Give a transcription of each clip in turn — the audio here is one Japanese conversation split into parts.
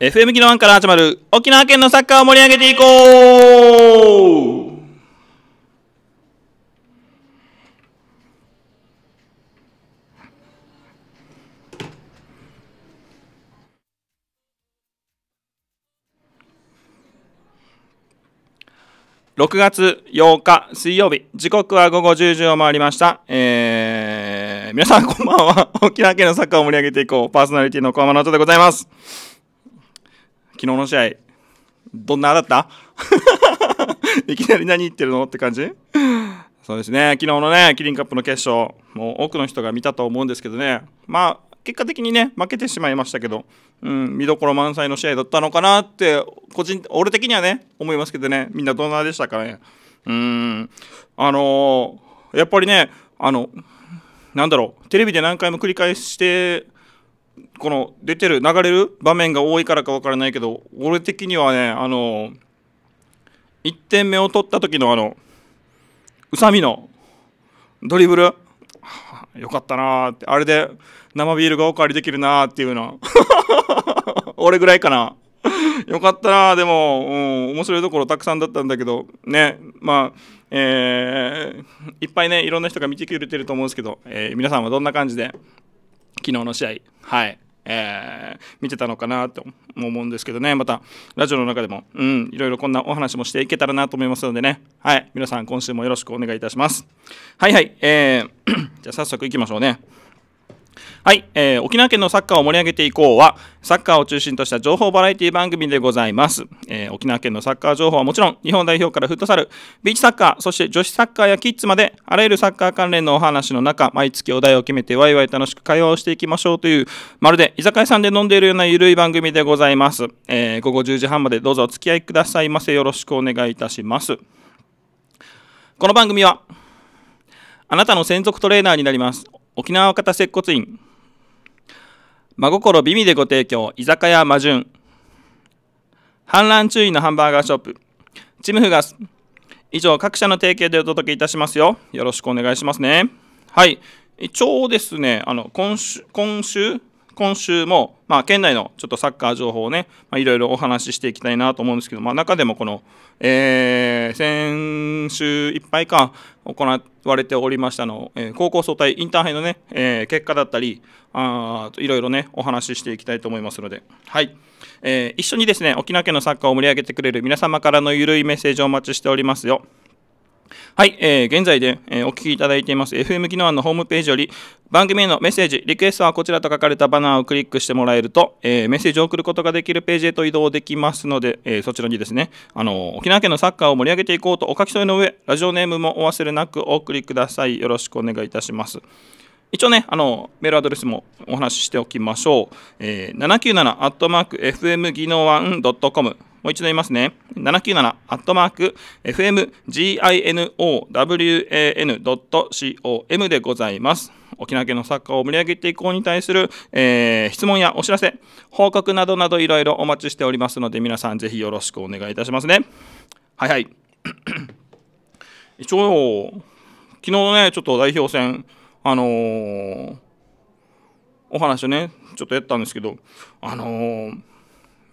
FM 技能案から始まる沖縄県のサッカーを盛り上げていこう6月8日水曜日時刻は午後10時を回りました、えー、皆さんこんばんは沖縄県のサッカーを盛り上げていこうパーソナリティの小浜の音でございます昨日の試合、どんなだった いきなり何言ってるのって感じそうですね、昨日のね、キリンカップの決勝、もう多くの人が見たと思うんですけどね、まあ、結果的にね、負けてしまいましたけど、うん、見どころ満載の試合だったのかなって、個人、俺的にはね、思いますけどね、みんなどんなでしたかね。うん、あのー、やっぱりね、あの、なんだろう、テレビで何回も繰り返して、この出てる流れる場面が多いからか分からないけど俺的にはねあの1点目を取った時のあの宇佐美のドリブル、はあ、よかったなあってあれで生ビールがおかわりできるなっていうの 俺ぐらいかなよかったなでも、うん、面白いところたくさんだったんだけどねまあえー、いっぱいねいろんな人が見てくれてると思うんですけど、えー、皆さんはどんな感じで昨日の試合、はい、えー、見てたのかなと思うんですけどね、またラジオの中でも、うん、いろいろこんなお話もしていけたらなと思いますのでね、はい、皆さん今週もよろしくお願いいたします。はいはい、えー、じゃあ早速いきましょうね。はい、えー、沖縄県のサッカーを盛り上げていこうは、サッカーを中心とした情報バラエティ番組でございます。えー、沖縄県のサッカー情報はもちろん、日本代表からフットサル、ビーチサッカー、そして女子サッカーやキッズまで、あらゆるサッカー関連のお話の中、毎月お題を決めてワイワイ楽しく会話をしていきましょうという、まるで居酒屋さんで飲んでいるようなゆるい番組でございます。えー、午後10時半までどうぞお付き合いくださいませ。よろしくお願いいたします。この番組は、あなたの専属トレーナーになります。沖縄型接骨院。真心美味でご提供、居酒屋魔順。氾濫注意のハンバーガーショップ、チムフガス。以上、各社の提携でお届けいたしますよ。よろしくお願いしますね。はい。一応ですね、あの、今週、今週、今週も、まあ、県内のちょっとサッカー情報をね、まいろいろお話ししていきたいなと思うんですけど、まあ、中でもこの、えー、先週いっぱいか行われておりましたの、えー、高校総体インターハイのね、えー、結果だったりあいろいろねお話ししていきたいと思いますので、はいえー、一緒にですね沖縄県のサッカーを盛り上げてくれる皆様からのゆるいメッセージをお待ちしておりますよ。はい、えー、現在で、えー、お聞きいただいています FM 機能案のホームページより番組へのメッセージ、リクエストはこちらと書かれたバナーをクリックしてもらえると、えー、メッセージを送ることができるページへと移動できますので、えー、そちらにですね、あの沖縄県のサッカーを盛り上げていこうとお書き添えの上、ラジオネームもお忘れなくお送りください。よろしくお願いいたします。一応ね、あの、メールアドレスもお話ししておきましょう。えー、797アットマーク FM 技能ッ .com。もう一度言いますね。797アットマーク FMGINOWAN.com でございます。沖縄県のサッカーを盛り上げていこうに対する、えー、質問やお知らせ、報告などなどいろいろお待ちしておりますので、皆さんぜひよろしくお願いいたしますね。はいはい。一応、昨日ね、ちょっと代表戦、あのー、お話をねちょっとやったんですけどあのー、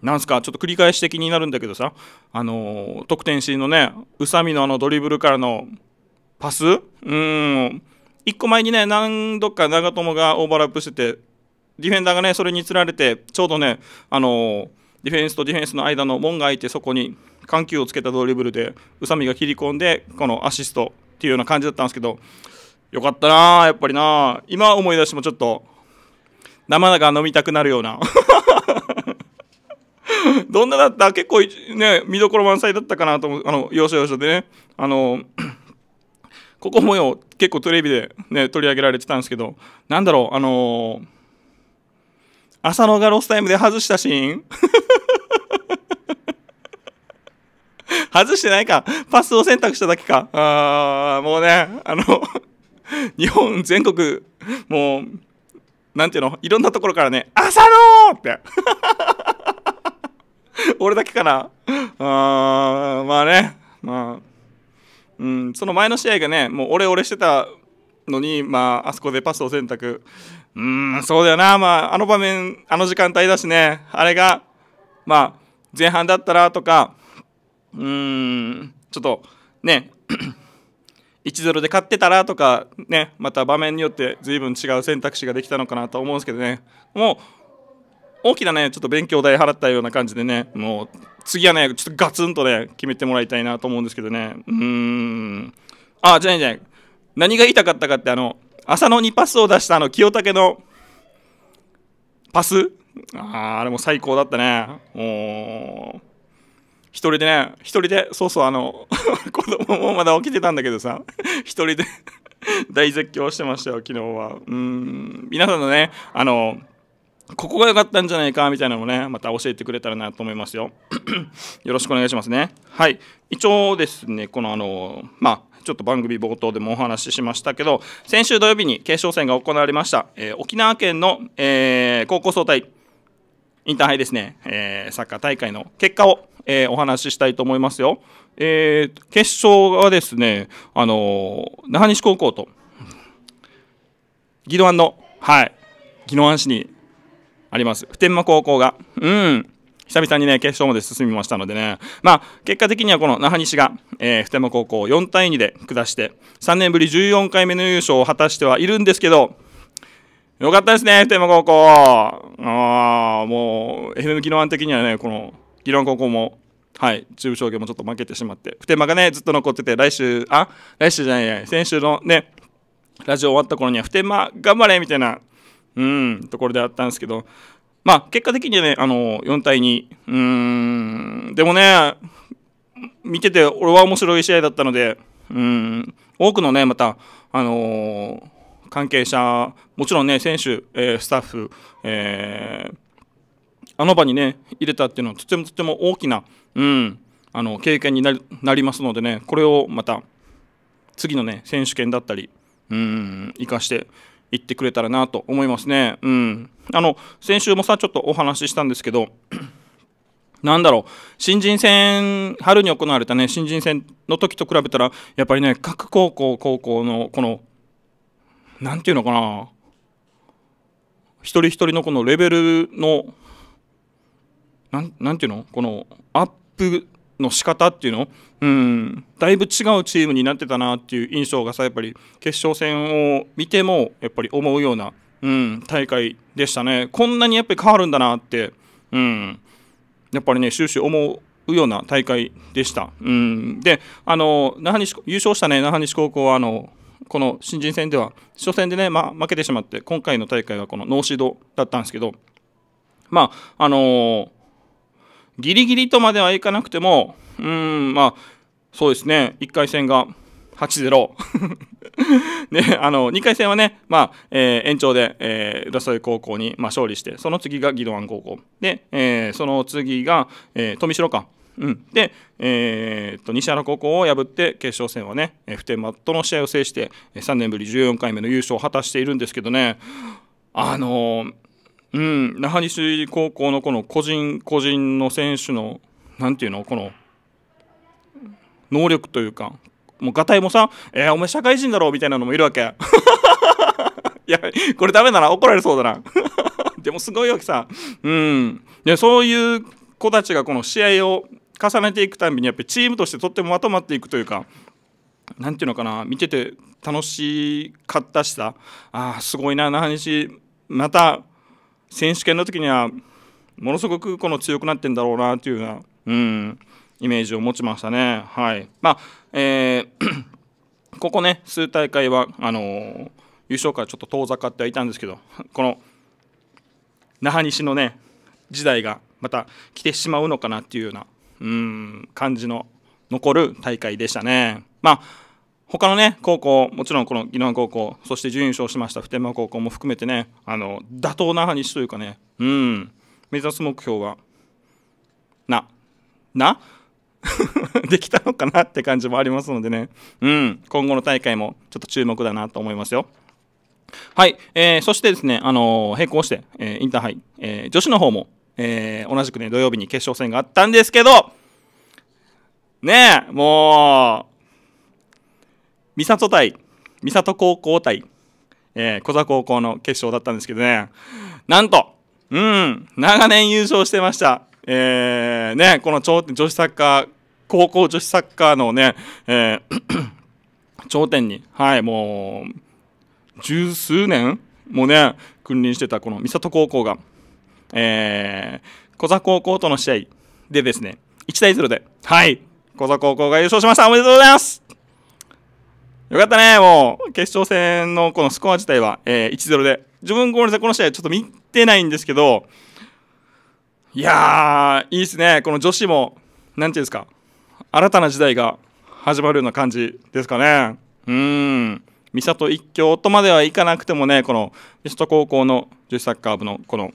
なんすかちょっと繰り返し的になるんだけどさあのー、得点シーンのね宇佐美のあのドリブルからのパスうん1個前にね何度か長友がオーバーラップしててディフェンダーがねそれにつられてちょうどねあのディフェンスとディフェンスの間の門が開いてそこに緩急をつけたドリブルで宇佐美が切り込んでこのアシストっていうような感じだったんですけどよかったなやっぱりな今思い出してもちょっと、生だから飲みたくなるような。どんなだった結構ね、見どころ満載だったかなと思う。あの、要所要所でね。あの、ここもよ、結構テレビでね、取り上げられてたんですけど、なんだろう、あのー、のガロスタイムで外したシーン 外してないか。パスを選択しただけか。あー、もうね、あの 日本全国もうなんていうのいろんなところからね「浅野!」って 俺だけかなあまあねまあうん、その前の試合がねもうオレオレしてたのに、まあ、あそこでパスを選択うんそうだよな、まあ、あの場面あの時間帯だしねあれが、まあ、前半だったらとかうんちょっとね1-0で勝ってたらとか、ね、また場面によって随分違う選択肢ができたのかなと思うんですけどね、もう大きなね、ちょっと勉強代払ったような感じでね、もう次はね、ちょっとガツンとね、決めてもらいたいなと思うんですけどね、うーん、あ、じゃないじゃない、何が言いたかったかって、あの、浅野にパスを出したあの清武のパス、ああれも最高だったね、もう。一人でね、一人で、そうそう、あの、子供もまだ起きてたんだけどさ、一人で 大絶叫してましたよ、昨日は。うん、皆さんのね、あの、ここが良かったんじゃないかみたいなのもね、また教えてくれたらなと思いますよ。よろしくお願いしますね。はい。一応ですね、このあの、まあ、ちょっと番組冒頭でもお話ししましたけど、先週土曜日に決勝戦が行われました、えー、沖縄県の、えー、高校総体インターハイですね、えー、サッカー大会の結果を、えー、お話ししたいと思いますよ。えー、決勝はですね、あのー、那覇西高校と、宜アンの、はい、宜野湾市にあります、普天間高校が、うん、久々にね、決勝まで進みましたのでね、まあ、結果的にはこの那覇西が、えー、普天間高校を4対2で下して、3年ぶり14回目の優勝を果たしてはいるんですけど、よかったですね、普天間高校。ああ、もう、FM 技能案的にはね、この、議論高校も、はい、中部商業もちょっと負けてしまって、普天間がね、ずっと残ってて、来週、あ、来週じゃない先週のね、ラジオ終わった頃には、普天間頑張れみたいな、うん、ところであったんですけど、まあ、結果的にはね、あの、4対2、うーん、でもね、見てて、俺は面白い試合だったので、うん、多くのね、また、あのー関係者、もちろんね、選手、えー、スタッフ、えー、あの場にね、入れたっていうのは、とてもとても大きな、うん、あの経験になりますのでね、これをまた、次のね、選手権だったり、うん、生かして、いってくれたらなと思いますね。うん。あの、先週もさ、ちょっとお話ししたんですけど、なんだろう、新人戦、春に行われたね、新人戦の時と比べたら、やっぱりね、各高校、高校のこの何て言うのかな一人一人のこのレベルの何て言うのこのアップの仕方っていうのうんだいぶ違うチームになってたなっていう印象がさやっぱり決勝戦を見てもやっぱり思うような、うん、大会でしたねこんなにやっぱり変わるんだなって、うん、やっぱりね終始思うような大会でした。うん、であの那覇西優勝したね那覇西高校はあのこの新人戦では初戦でね、まあ、負けてしまって今回の大会はこのノーシードだったんですけどまああのー、ギリギリとまではいかなくてもうんまあそうですね1回戦が8-0 ね、あの2回戦はね、まあえー、延長で、えー、浦添高校に、まあ、勝利してその次が宜野湾高校で、えー、その次が、えー、富城か。うん、で、えー、っと西原高校を破って決勝戦はね普天間との試合を制して3年ぶり14回目の優勝を果たしているんですけどねあのうん、那覇西高校のこの個人個人の選手の何ていうのこの能力というかもうガタイもさ「えー、お前社会人だろ」みたいなのもいるわけ いやこれダメなら怒られそうだな でもすごいわけさうんでそういう子たちがこの試合を重ねていくたびにやっぱりチームとしてとってもまとまっていくというか何ていうのかな見てて楽しかったしさあすごいな那覇西また選手権の時にはものすごくこの強くなってんだろうなというような、うん、イメージを持ちましたね。はいまあ、えー、ここね数大会はあのー、優勝からちょっと遠ざかってはいたんですけど この那覇西のね時代がまた来てしまうのかなっていうようなうん感じの残る大会でしたね。まあ他のね高校もちろんこの宜野湾高校そして準優勝しました普天間高校も含めてねあの妥当な話というかねうん目指す目標はなな できたのかなって感じもありますのでね、うん、今後の大会もちょっと注目だなと思いますよ。はい、えー、そしてですね、あのー、並行して、えー、インターハイ、え女子の方もえー、同じくね、土曜日に決勝戦があったんですけど、ねえ、もう、三郷対、三郷高校対、えー、小座高校の決勝だったんですけどね、なんと、うん、長年優勝してました。えー、ね、この頂点、女子サッカー、高校女子サッカーのね、えー 頂点に、はい、もう、十数年もね、君臨してたこの三郷高校が、えー、小座高校との試合でですね、1対0で、はい、小座高校が優勝しました。おめでとうございますよかったね、もう、決勝戦のこのスコア自体は、えー、1-0で。自分、ゴールでこの試合ちょっと見てないんですけど、いやー、いいですね。この女子も、なんていうんですか、新たな時代が始まるような感じですかね。うん。三郷一強とまではいかなくてもね、この三郷高校の女子サッカー部の、この、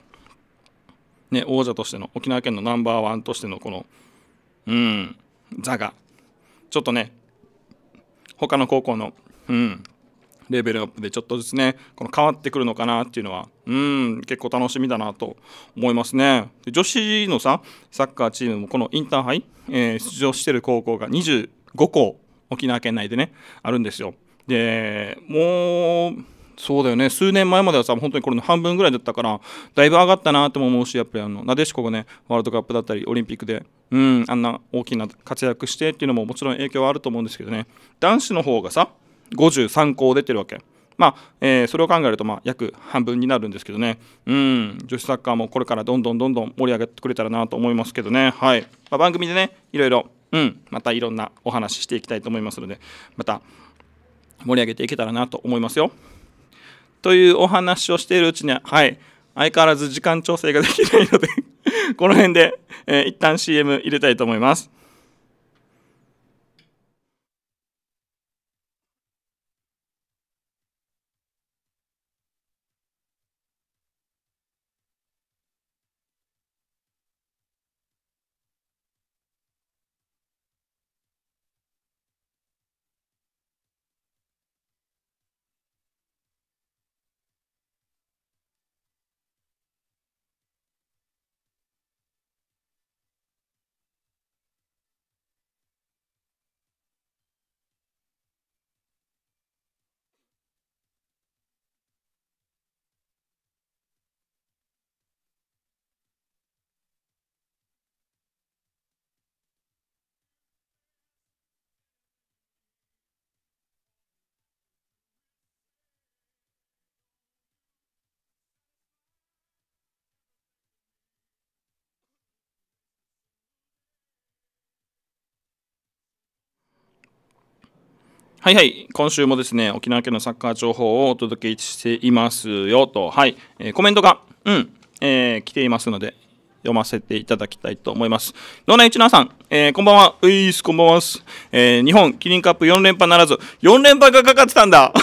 ね、王者としての沖縄県のナンバーワンとしてのこのうん座がちょっとね他の高校の、うん、レベルアップでちょっとずつねこの変わってくるのかなっていうのはうん結構楽しみだなと思いますねで女子のさサッカーチームもこのインターハイ、えー、出場してる高校が25校沖縄県内でねあるんですよでもうそうだよね数年前まではさ本当にこれの半分ぐらいだったからだいぶ上がったなとも思うしやっぱりあのなでしこがねワールドカップだったりオリンピックでうんあんな大きな活躍してっていうのももちろん影響はあると思うんですけどね男子の方がさ53校出てるわけ。まあえー、それを考えるとまあ約半分になるんですけどね、うん、女子サッカーもこれからどんどんどんどん盛り上げてくれたらなと思いますけどね、はいまあ、番組でね、いろいろ、うん、またいろんなお話ししていきたいと思いますので、また盛り上げていけたらなと思いますよ。というお話をしているうちには、はい、相変わらず時間調整ができないのでこの辺で、えー、一旦 CM 入れたいと思います。はいはい。今週もですね、沖縄県のサッカー情報をお届けしていますよと、はい。えー、コメントが、うん、えー、来ていますので、読ませていただきたいと思います。ドナイチナさん、えー、こんばんは。ういーす、こんばんはえー、日本、キリンカップ4連覇ならず、4連覇がかかってたんだ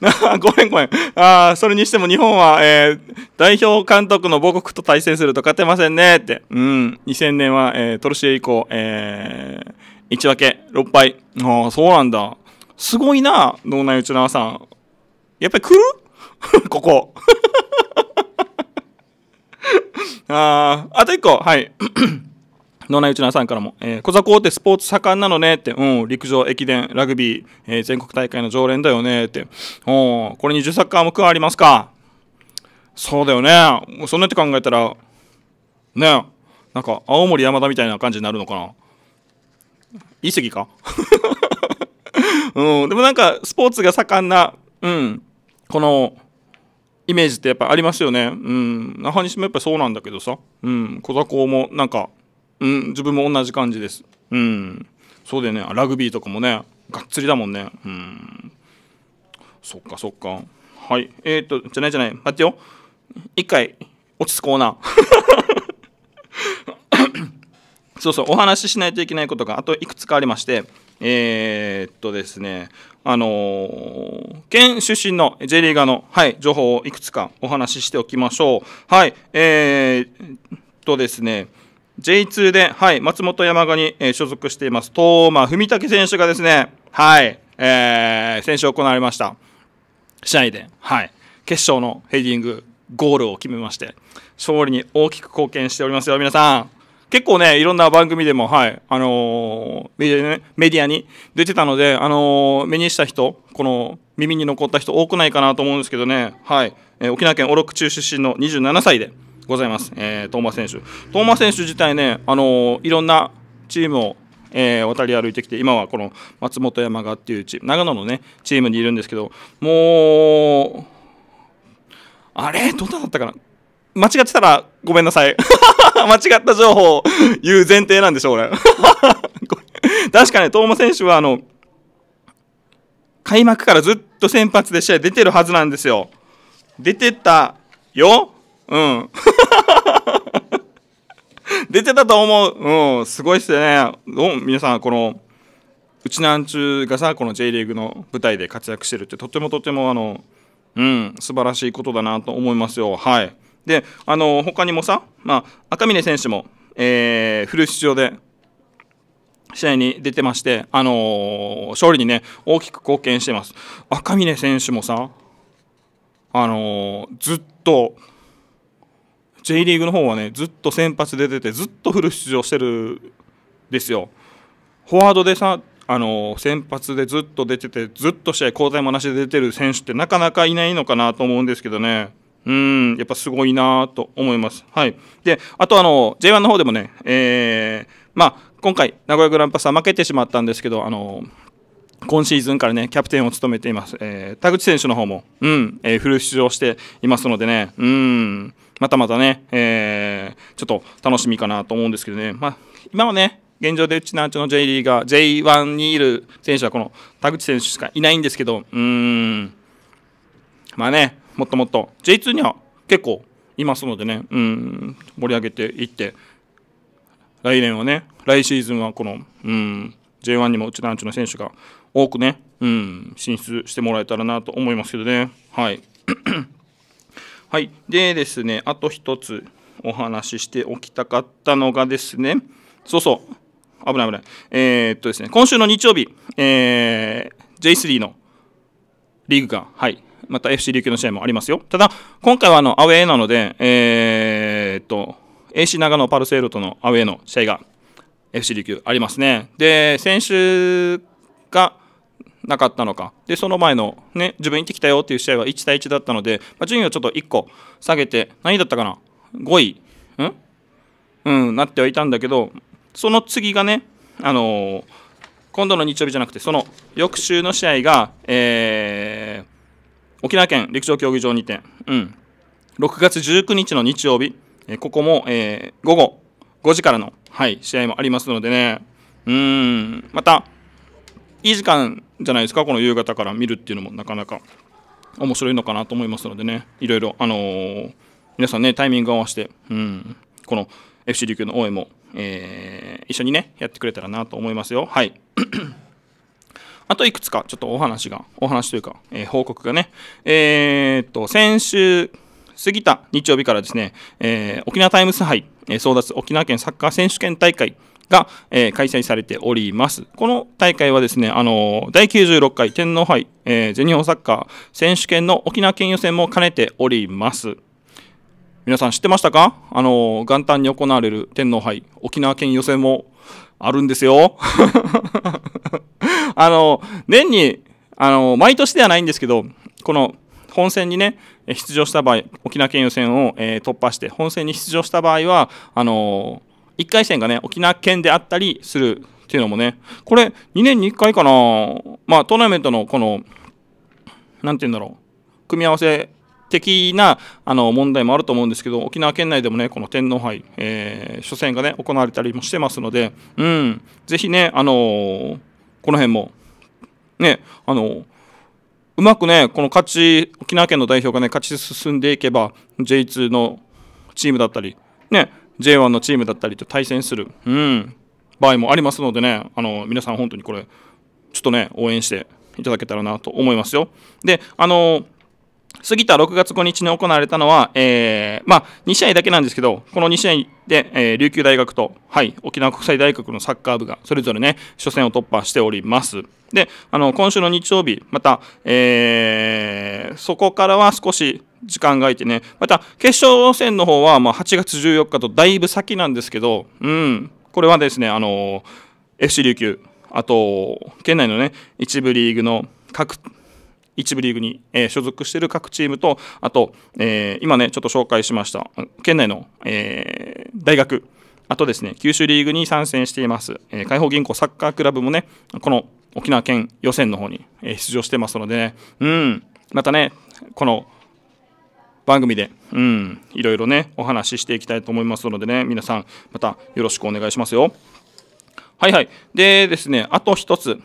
ごめんごめん。ああ、それにしても日本は、えー、代表監督の母国と対戦すると勝てませんねって。うん。2000年は、えー、トルシエ以降、えー、1分け、6敗。ああ、そうなんだ。すごいな、脳内内縄さん。やっぱり来る ここ。ああ、あと1個、はい。脳内うさんからも、えー、小座ってスポーツ盛んなのねって、うん、陸上、駅伝、ラグビー、えー、全国大会の常連だよねって、うん、これに10サッカーも加わりますか。そうだよね。そんなって考えたら、ねなんか青森山田みたいな感じになるのかな。いい席か うん、でもなんかスポーツが盛んな、うん、このイメージってやっぱありますよね。うん、那覇西もやっぱそうなんだけどさ、うん、小座校もなんかうん、自分も同じ感じです。うん。そうだよね。ラグビーとかもね、がっつりだもんね。うん。そっかそっか。はい。えー、っと、じゃないじゃない。待ってよ。一回、落ち着こうな。そうそう、お話ししないといけないことがあといくつかありまして、えー、っとですね、あのー、県出身の J リーガーの、はい、情報をいくつかお話ししておきましょう。はい、えー、っとですね、J2 で、はい、松本山雅に、えー、所属しています、東間文武選手がですね、はい、えー、先週行われました、試合で、はい、決勝のヘディング、ゴールを決めまして、勝利に大きく貢献しておりますよ、皆さん。結構ね、いろんな番組でも、はい、あのー、メディア、ね、メディアに出てたので、あのー、目にした人、この耳に残った人多くないかなと思うんですけどね、はい、えー、沖縄県オロク中出身の27歳で、ございます、えー、トーマ選手。トーマ選手自体ね、あのいろんなチームをえー、渡り歩いてきて今はこの松本山雅っていうチーム長野のねチームにいるんですけどもうあれどんなだったかな間違ってたらごめんなさい 間違った情報を言う前提なんでしょう俺 確かねーマ選手はあの開幕からずっと先発で試合出てるはずなんですよ出てたようん。出てたと思う。うん、すごいっすよね。どう皆さん、この、うちなんちゅうがさ、この J リーグの舞台で活躍してるって、とてもとても、あの、うん、素晴らしいことだなと思いますよ。はい。で、あの、他にもさ、まあ、赤嶺選手も、えー、フル出場で、試合に出てまして、あのー、勝利にね、大きく貢献してます。赤嶺選手もさ、あのー、ずっと J リーグの方はねずっと先発で出てずっとフル出場してるですよ。フォワードでさあの先発でずっと出ててずっと試合交代もなしで出てる選手ってなかなかいないのかなと思うんですけどねうんやっぱすごいなと思います。はい、であとあの J1 の方でもね、えー、まあ、今回名古屋グランパスは負けてしまったんですけどあの今シーズンからねキャプテンを務めています、えー、田口選手の方も、うんえー、フル出場していますのでねうんまたまたね、えー、ちょっと楽しみかなと思うんですけどね、まあ、今はね、現状でうちのうちの J リーガー、J1 にいる選手はこの田口選手しかいないんですけど、うーん、まあね、もっともっと J2 には結構いますのでね、うん、盛り上げていって、来年はね、来シーズンはこの、うん、J1 にもうちのうちの選手が多くね、うん、進出してもらえたらなと思いますけどね。はいはい、でですねあと一つお話ししておきたかったのがですねそうそう危ない危ない。えー、っとですね、今週の日曜日、えー、J3 のリーグが、はい、また FC 琉球の試合もありますよ。ただ、今回はあのアウェーなので、えー、っと、AC 長野パルセイロとのアウェーの試合が FC 琉球ありますね。で、先週が、なかったのかでその前の、ね、自分行ってきたよっていう試合は1対1だったので、まあ、順位をちょっと1個下げて何だったかな5位うんうんなってはいたんだけどその次がね、あのー、今度の日曜日じゃなくてその翌週の試合が、えー、沖縄県陸上競技場にて、うん、6月19日の日曜日、えー、ここも、えー、午後5時からの、はい、試合もありますのでねうんまたいい時間じゃないですかこの夕方から見るっていうのもなかなか面白いのかなと思いますのでねいろいろ、あのー、皆さんねタイミング合わせて、うん、この FC 琉球の応援も、えー、一緒にねやってくれたらなと思いますよ。はい あといくつかちょっとお話が、お話というか、えー、報告がね、えー、っと、先週過ぎた日曜日からですね、えー、沖縄タイムス杯、え争奪沖縄県サッカー選手権大会が、えー、開催されております。この大会はですね、あのー、第96回天皇杯、えー、全日本サッカー選手権の沖縄県予選も兼ねております。皆さん知ってましたかあの元旦に行われる天皇杯沖縄県予選もあるんですよ。あの年にあの毎年ではないんですけどこの本戦にね出場した場合沖縄県予選を、えー、突破して本戦に出場した場合はあの1回戦がね、沖縄県であったりするっていうのもね、これ、2年に1回かな、まあ、トーナメントのこの、なんて言うんだろう、組み合わせ的なあの問題もあると思うんですけど、沖縄県内でもね、この天皇杯、えー、初戦がね、行われたりもしてますので、うん、ぜひね、あのー、この辺も、ね、あのーうまくね、この勝ち、沖縄県の代表がね、勝ち進んでいけば、J2 のチームだったり、ね、J1 のチームだったりと対戦する、うん、場合もありますのでね、あの皆さん本当にこれ、ちょっとね、応援していただけたらなと思いますよ。で、あの過ぎた6月5日に行われたのは、えー、まあ、2試合だけなんですけど、この2試合で、えー、琉球大学と、はい、沖縄国際大学のサッカー部がそれぞれね、初戦を突破しております。で、あの今週の日曜日、また、えー、そこからは少し時間が空いてね、また決勝戦の方はまあ8月14日とだいぶ先なんですけど、うん、これはですね、あの FC 琉球、あと、県内のね、一部リーグの各、一部リーグに、えー、所属している各チームと、あと、えー、今ね、ちょっと紹介しました、県内の、えー、大学、あとですね、九州リーグに参戦しています、えー、放銀行サッカークラブもね、この沖縄県予選の方に、え出場してますので、ね、うん、またね、この、番組で、うん、いろいろね、お話ししていきたいと思いますのでね、皆さん、またよろしくお願いしますよ。はいはい。でですね、あと一つ。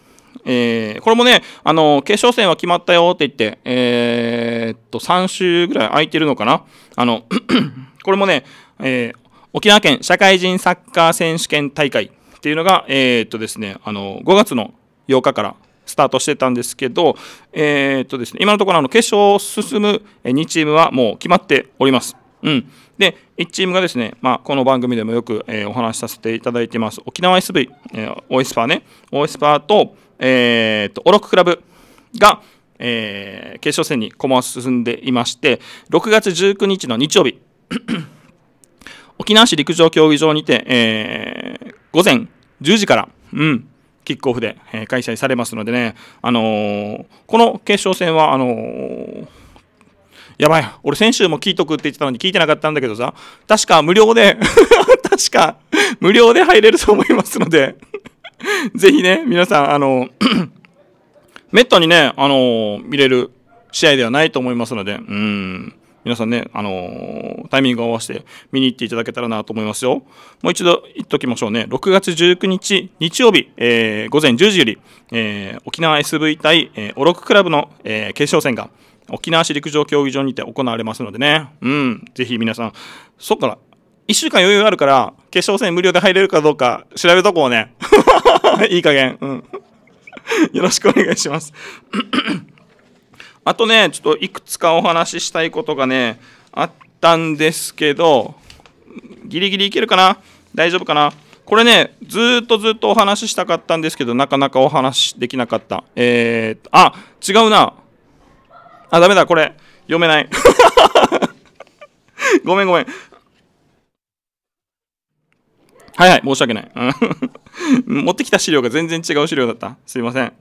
えー、これもね、あの、決勝戦は決まったよって言って、えー、っと、3週ぐらい空いてるのかなあの これもね、えー、沖縄県社会人サッカー選手権大会っていうのが、えっとですね、あの、5月の8日からスタートしてたんですけど、えー、っとですね、今のところあの決勝を進む2チームはもう決まっております。うん、で1チームがですね、まあ、この番組でもよく、えー、お話しさせていただいています沖縄 SV、えー、オイスパーねオイスパーと,、えー、とオロククラブが、えー、決勝戦に駒を進んでいまして6月19日の日曜日 沖縄市陸上競技場にて、えー、午前10時から、うん、キックオフで、え開催されますのでね、あのー、この決勝戦はあのー、やばい俺先週も聞いとくって言ってたのに聞いてなかったんだけどさ確か無料で 確か無料で入れると思いますので ぜひね皆さんあのー、めったにねあの見れる試合ではないと思いますのでうん皆さんね、あのー、タイミングを合わせて見に行っていただけたらなと思いますよ。もう一度言っときましょうね。6月19日日曜日、えー、午前10時より、えー、沖縄 SV 対、えー、オロククラブの、えー、決勝戦が沖縄市陸上競技場にて行われますのでね。うん、ぜひ皆さん、そっから、1週間余裕があるから、決勝戦無料で入れるかどうか調べとこうね。いい加減。うん。よろしくお願いします。あとね、ちょっといくつかお話ししたいことがね、あったんですけど、ギリギリいけるかな大丈夫かなこれね、ずっとずっとお話ししたかったんですけど、なかなかお話できなかった。えー、あ、違うな。あ、ダメだ、これ。読めない。ごめんごめん。はいはい、申し訳ない。持ってきた資料が全然違う資料だった。すいません。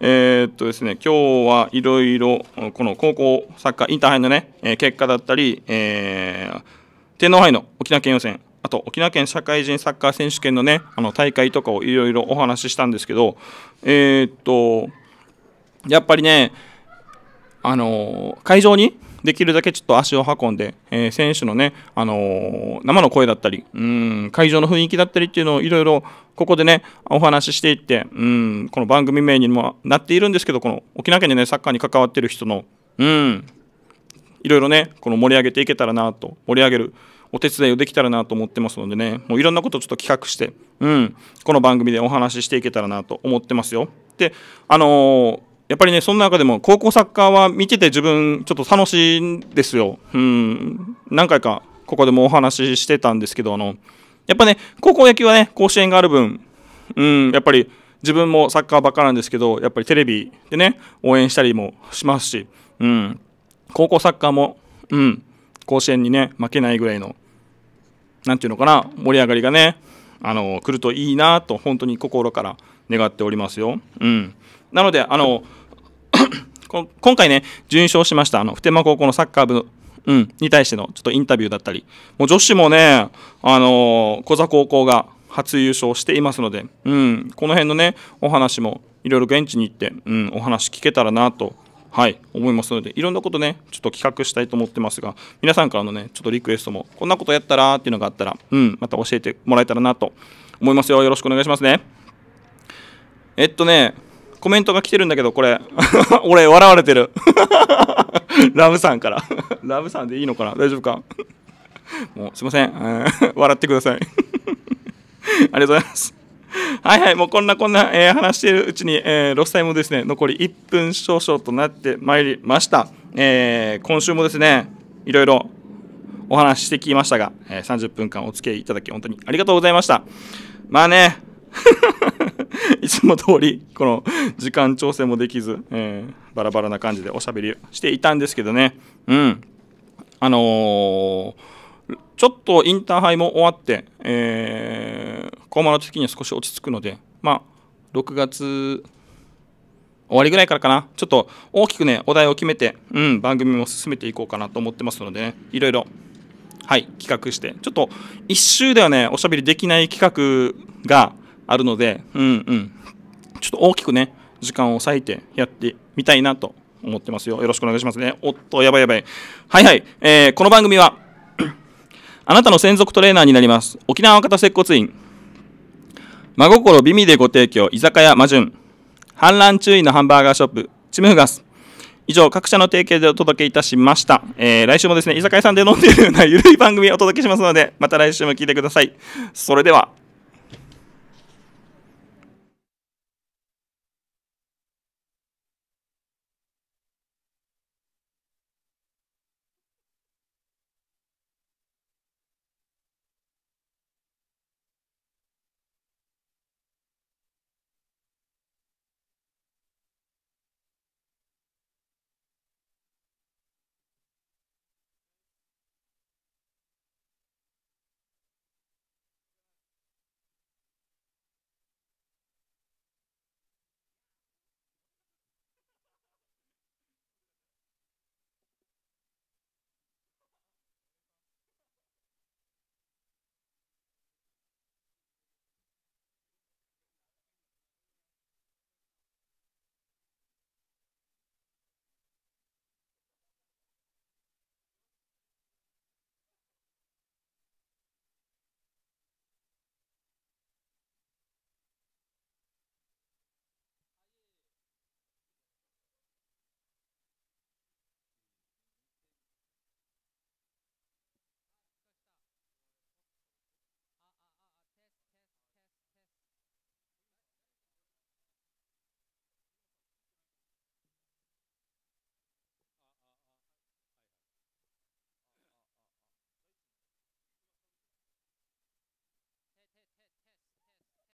えー、っとですね、今日はいろいろ、この高校サッカーインターハイのね、えー、結果だったり、えー、天皇杯の沖縄県予選、あと沖縄県社会人サッカー選手権のね、あの大会とかをいろいろお話ししたんですけど、えー、っと、やっぱりね、あの会場にできるだけちょっと足を運んで、えー、選手のね、あのー、生の声だったり、うん、会場の雰囲気だったりっていうのをいろいろここでね、お話ししていって、うん、この番組名にもなっているんですけど、この沖縄県でね、サッカーに関わってる人の、うん、いろいろね、この盛り上げていけたらなと、盛り上げるお手伝いをできたらなと思ってますのでね、もういろんなことをちょっと企画して、うん、この番組でお話ししていけたらなと思ってますよ。で、あのー、やっぱりね、その中でも高校サッカーは見てて自分ちょっと楽しいんですよ。うん。何回かここでもお話ししてたんですけど、あの、やっぱね、高校野球はね、甲子園がある分、うん、やっぱり自分もサッカーばっかなんですけど、やっぱりテレビでね、応援したりもしますし、うん、高校サッカーも、うん、甲子園にね、負けないぐらいの、なんていうのかな、盛り上がりがね、あの、来るといいなと、本当に心から願っておりますよ。うん。なので、あの、今回ね、準優勝しました、あの、普天間高校のサッカー部、うん、に対してのちょっとインタビューだったり、もう女子もね、あのー、小座高校が初優勝していますので、うん、この辺のね、お話もいろいろ現地に行って、うん、お話聞けたらなとはい、思いますので、いろんなことね、ちょっと企画したいと思ってますが、皆さんからのね、ちょっとリクエストも、こんなことやったらっていうのがあったら、うん、また教えてもらえたらなと思いますよ。よろしくお願いしますね。えっとね、コメントが来てるんだけど、これ。俺、笑われてる。ラブさんから。ラブさんでいいのかな大丈夫かもう、すいません。笑ってください。ありがとうございます。はいはい、もうこんなこんな、えー、話しているうちに、えー、ロスタイムですね、残り1分少々となってまいりました。えー、今週もですね、いろいろお話ししてきましたが、え30分間お付き合いいただき本当にありがとうございました。まあね、いつも通りこの時間調整もできず、えー、バラバラな感じでおしゃべりしていたんですけどねうんあのー、ちょっとインターハイも終わって、えー、コーマの時には少し落ち着くのでまあ6月終わりぐらいからかな、ちょっと大きくね、お題を決めて、うん、番組も進めていこうかなと思ってますのでね、いろいろ、はい、企画して、ちょっと1周ではね、おしゃべりできない企画が、あるので、うんうん、ちょっと大きくね、時間を割いてやってみたいなと思ってますよ。よろしくお願いしますね。おっと、やばいやばい。はいはい、えー、この番組は あなたの専属トレーナーになります。沖縄方接骨院。真心美味でご提供、居酒屋魔順。反乱注意のハンバーガーショップ、チムフガス。以上、各社の提携でお届けいたしました。えー、来週もですね、居酒屋さんで飲んでいるようなゆるい番組をお届けしますので、また来週も聞いてください。それでは。